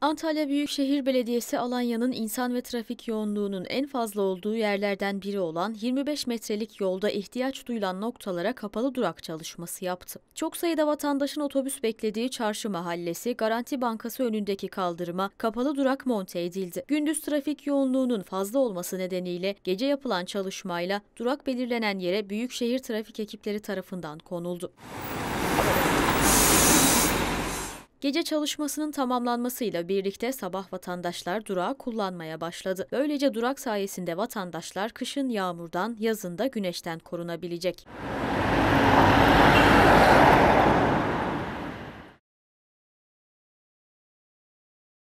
Antalya Büyükşehir Belediyesi Alanya'nın insan ve trafik yoğunluğunun en fazla olduğu yerlerden biri olan 25 metrelik yolda ihtiyaç duyulan noktalara kapalı durak çalışması yaptı. Çok sayıda vatandaşın otobüs beklediği Çarşı Mahallesi Garanti Bankası önündeki kaldırıma kapalı durak monte edildi. Gündüz trafik yoğunluğunun fazla olması nedeniyle gece yapılan çalışmayla durak belirlenen yere Büyükşehir Trafik ekipleri tarafından konuldu. Gece çalışmasının tamamlanmasıyla birlikte sabah vatandaşlar durağı kullanmaya başladı. Böylece durak sayesinde vatandaşlar kışın yağmurdan, yazında güneşten korunabilecek.